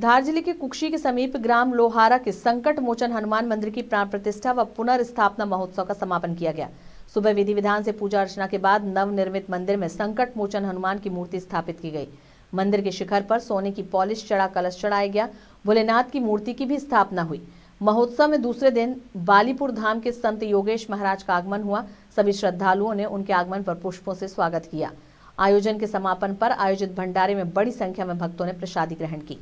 धार जिले के कुक्षी के समीप ग्राम लोहारा के संकट मोचन हनुमान मंदिर की प्राण प्रतिष्ठा व पुनर्स्थापना महोत्सव का समापन किया गया सुबह विधि विधान से पूजा अर्चना के बाद नव निर्मित मंदिर में संकट मोचन हनुमान की मूर्ति स्थापित की गई मंदिर के शिखर पर सोने की पॉलिश चढ़ा कलश चढ़ाया गया भोलेनाथ की मूर्ति की भी स्थापना हुई महोत्सव में दूसरे दिन बालीपुर धाम के संत योगेश महाराज का आगमन हुआ सभी श्रद्धालुओं ने उनके आगमन पर पुष्पों से स्वागत किया आयोजन के समापन पर आयोजित भंडारे में बड़ी संख्या में भक्तों ने प्रसादी ग्रहण की